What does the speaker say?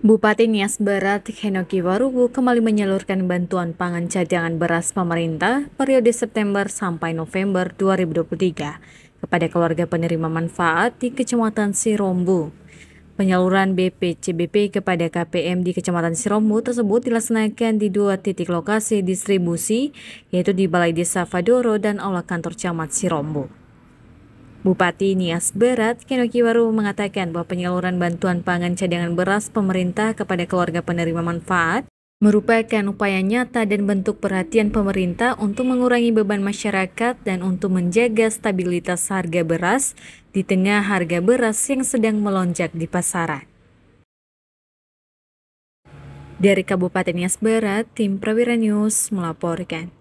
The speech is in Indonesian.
Bupati Nias Barat Henoki Warugu kembali menyalurkan bantuan pangan cadangan beras pemerintah periode September sampai November 2023 kepada keluarga penerima manfaat di Kecamatan Sirombu. Penyaluran BPCBP kepada KPM di Kecamatan Sirombu tersebut dilaksanakan di dua titik lokasi distribusi, yaitu di Balai Desa Fadoro dan Aula Kantor Camat Sirombu. Bupati Nias Barat, Kenoki Waru mengatakan bahwa penyaluran bantuan pangan cadangan beras pemerintah kepada keluarga penerima manfaat merupakan upaya nyata dan bentuk perhatian pemerintah untuk mengurangi beban masyarakat dan untuk menjaga stabilitas harga beras di tengah harga beras yang sedang melonjak di pasaran. Dari Kabupaten Nias Barat, tim Prawira News melaporkan.